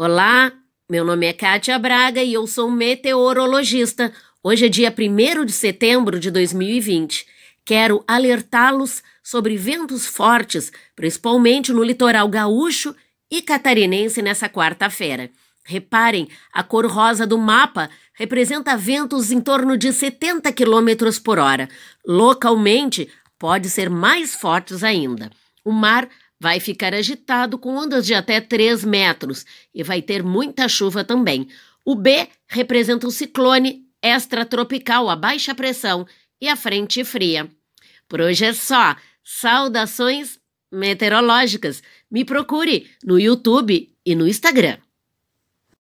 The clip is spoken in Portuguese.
Olá, meu nome é Kátia Braga e eu sou meteorologista. Hoje é dia 1 de setembro de 2020. Quero alertá-los sobre ventos fortes, principalmente no litoral gaúcho e catarinense nessa quarta-feira. Reparem, a cor rosa do mapa representa ventos em torno de 70 km por hora. Localmente, pode ser mais fortes ainda. O mar Vai ficar agitado com ondas de até 3 metros e vai ter muita chuva também. O B representa um ciclone extratropical a baixa pressão e a frente fria. Por hoje é só. Saudações meteorológicas. Me procure no YouTube e no Instagram.